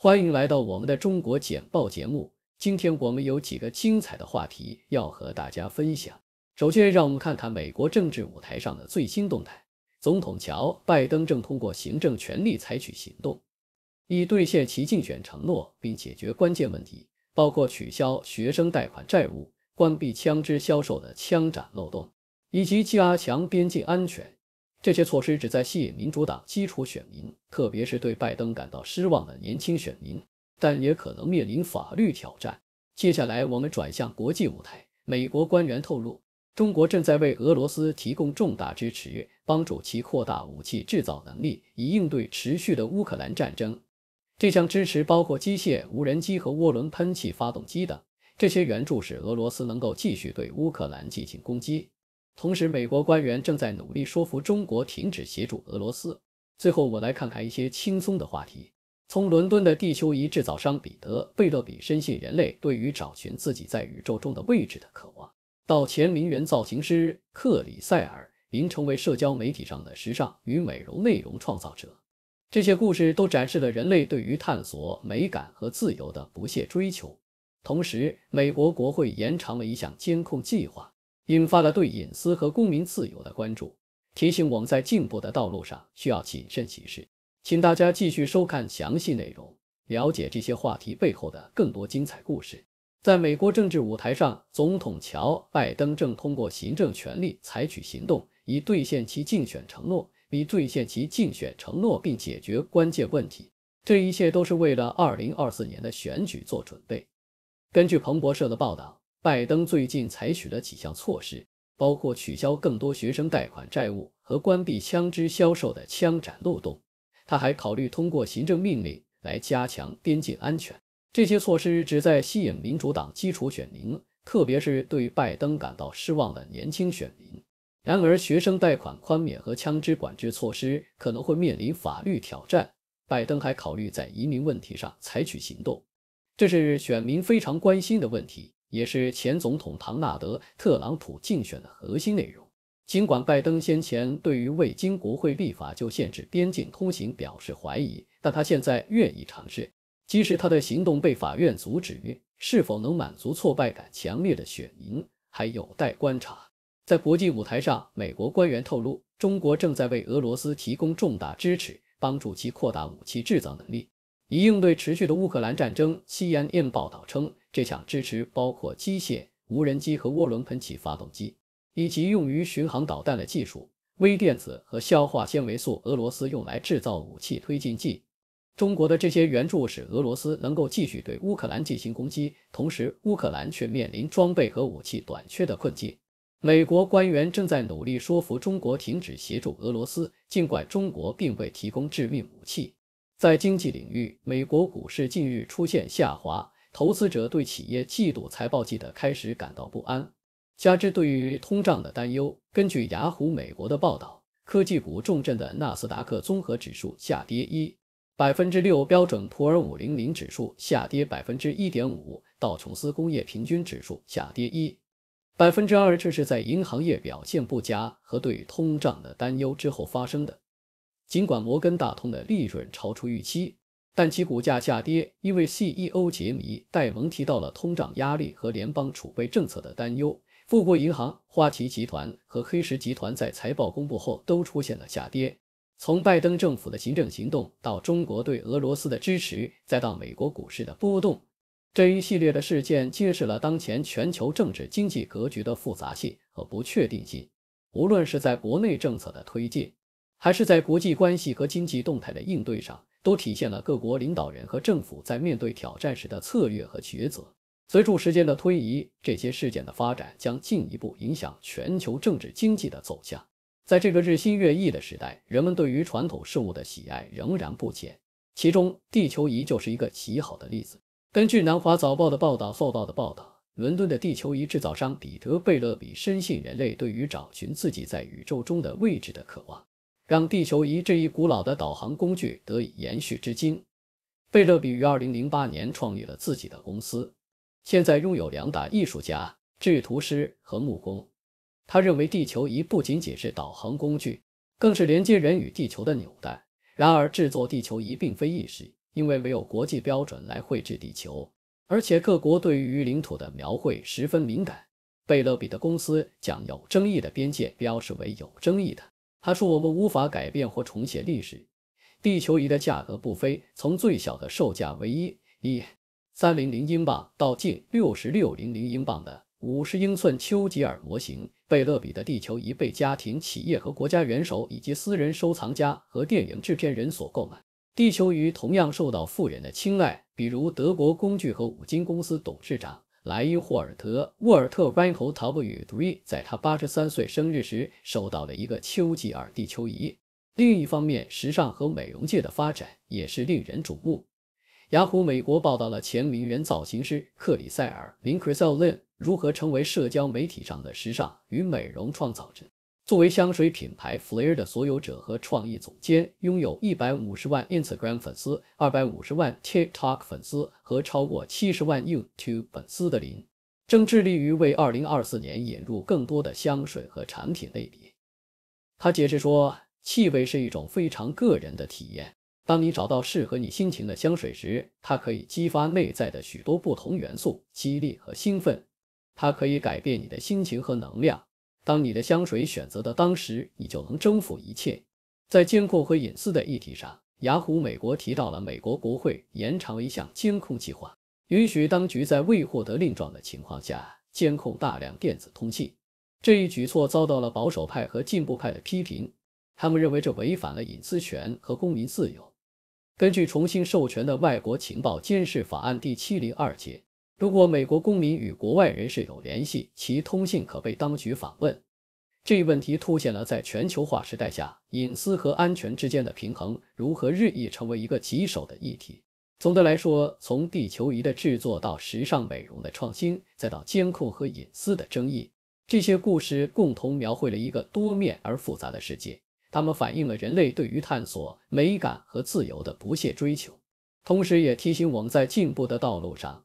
欢迎来到我们的中国简报节目。今天我们有几个精彩的话题要和大家分享。首先，让我们看看美国政治舞台上的最新动态。总统乔·拜登正通过行政权力采取行动，以兑现其竞选承诺，并解决关键问题，包括取消学生贷款债务、关闭枪支销售的枪展漏洞，以及加强边境安全。这些措施旨在吸引民主党基础选民，特别是对拜登感到失望的年轻选民，但也可能面临法律挑战。接下来，我们转向国际舞台。美国官员透露，中国正在为俄罗斯提供重大支持，帮助其扩大武器制造能力，以应对持续的乌克兰战争。这项支持包括机械、无人机和涡轮喷气发动机等。这些援助使俄罗斯能够继续对乌克兰进行攻击。同时，美国官员正在努力说服中国停止协助俄罗斯。最后，我来看看一些轻松的话题：从伦敦的地球仪制造商彼得贝勒比深信人类对于找寻自己在宇宙中的位置的渴望，到前名媛造型师克里塞尔林成为社交媒体上的时尚与美容内容创造者，这些故事都展示了人类对于探索美感和自由的不懈追求。同时，美国国会延长了一项监控计划。引发了对隐私和公民自由的关注，提醒我们在进步的道路上需要谨慎行事。请大家继续收看详细内容，了解这些话题背后的更多精彩故事。在美国政治舞台上，总统乔拜登正通过行政权力采取行动，以兑现其竞选承诺，以兑现其竞选承诺并解决关键问题。这一切都是为了二零二四年的选举做准备。根据彭博社的报道。拜登最近采取了几项措施，包括取消更多学生贷款债务和关闭枪支销售的枪展漏洞。他还考虑通过行政命令来加强边境安全。这些措施旨在吸引民主党基础选民，特别是对拜登感到失望的年轻选民。然而，学生贷款宽免和枪支管制措施可能会面临法律挑战。拜登还考虑在移民问题上采取行动，这是选民非常关心的问题。也是前总统唐纳德·特朗普竞选的核心内容。尽管拜登先前对于未经国会立法就限制边境通行表示怀疑，但他现在愿意尝试。即使他的行动被法院阻止，是否能满足挫败感强烈的选民，还有待观察。在国际舞台上，美国官员透露，中国正在为俄罗斯提供重大支持，帮助其扩大武器制造能力，以应对持续的乌克兰战争。CNN 报道称。这项支持包括机械、无人机和涡轮喷气发动机，以及用于巡航导弹的技术、微电子和消化纤维素。俄罗斯用来制造武器推进剂。中国的这些援助使俄罗斯能够继续对乌克兰进行攻击，同时乌克兰却面临装备和武器短缺的困境。美国官员正在努力说服中国停止协助俄罗斯，尽管中国并未提供致命武器。在经济领域，美国股市近日出现下滑。投资者对企业季度财报季的开始感到不安，加之对于通胀的担忧。根据雅虎美国的报道，科技股重镇的纳斯达克综合指数下跌一百分之六，标准普尔五零零指数下跌百分之一点五，道琼斯工业平均指数下跌一百分之二。这是在银行业表现不佳和对通胀的担忧之后发生的。尽管摩根大通的利润超出预期。但其股价下跌，因为 CEO 杰米戴蒙提到了通胀压力和联邦储备政策的担忧。富国银行、花旗集团和黑石集团在财报公布后都出现了下跌。从拜登政府的行政行动，到中国对俄罗斯的支持，再到美国股市的波动，这一系列的事件揭示了当前全球政治经济格局的复杂性和不确定性。无论是在国内政策的推进，还是在国际关系和经济动态的应对上。都体现了各国领导人和政府在面对挑战时的策略和抉择。随着时间的推移，这些事件的发展将进一步影响全球政治经济的走向。在这个日新月异的时代，人们对于传统事物的喜爱仍然不减，其中地球仪就是一个极好的例子。根据《南华早报》的报道，受到的报道，伦敦的地球仪制造商彼得贝勒比深信人类对于找寻自己在宇宙中的位置的渴望。让地球仪这一古老的导航工具得以延续至今。贝勒比于二零零八年创立了自己的公司，现在拥有两大艺术家、制图师和木工。他认为地球仪不仅仅是导航工具，更是连接人与地球的纽带。然而，制作地球仪并非易事，因为没有国际标准来绘制地球，而且各国对于领土的描绘十分敏感。贝勒比的公司将有争议的边界标识为有争议的。他说：“我们无法改变或重写历史。”地球仪的价格不菲，从最小的售价为一一三零零英镑到近六十六零零英镑的五十英寸丘吉尔模型。贝勒比的地球仪被家庭企业、和国家元首以及私人收藏家和电影制片人所购买。地球仪同样受到富人的青睐，比如德国工具和五金公司董事长。莱茵霍尔德·沃尔特·班侯陶布与·杜伊在他八十三岁生日时收到了一个丘吉尔地球仪。另一方面，时尚和美容界的发展也是令人瞩目。雅虎美国报道了前名人造型师克里塞尔林克 h r y 如何成为社交媒体上的时尚与美容创造者。作为香水品牌 Flair 的所有者和创意总监，拥有一百五十万 Instagram 粉丝、二百五十万 TikTok 粉丝和超过七十万 YouTube 粉丝的林，正致力于为2024年引入更多的香水和产品类别。他解释说：“气味是一种非常个人的体验。当你找到适合你心情的香水时，它可以激发内在的许多不同元素，激励和兴奋。它可以改变你的心情和能量。”当你的香水选择的当时，你就能征服一切。在监控和隐私的议题上，雅虎美国提到了美国国会延长一项监控计划，允许当局在未获得令状的情况下监控大量电子通信。这一举措遭到了保守派和进步派的批评，他们认为这违反了隐私权和公民自由。根据重新授权的外国情报监视法案第七零二节。如果美国公民与国外人士有联系，其通信可被当局访问。这一问题凸显了在全球化时代下，隐私和安全之间的平衡如何日益成为一个棘手的议题。总的来说，从地球仪的制作到时尚美容的创新，再到监控和隐私的争议，这些故事共同描绘了一个多面而复杂的世界。它们反映了人类对于探索、美感和自由的不懈追求，同时也提醒我们在进步的道路上。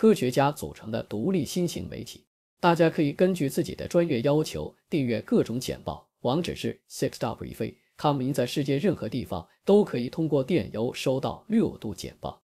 科学家组成的独立新型媒体，大家可以根据自己的专业要求订阅各种简报。网址是 s i x o p com，您在世界任何地方都可以通过电邮收到六度简报。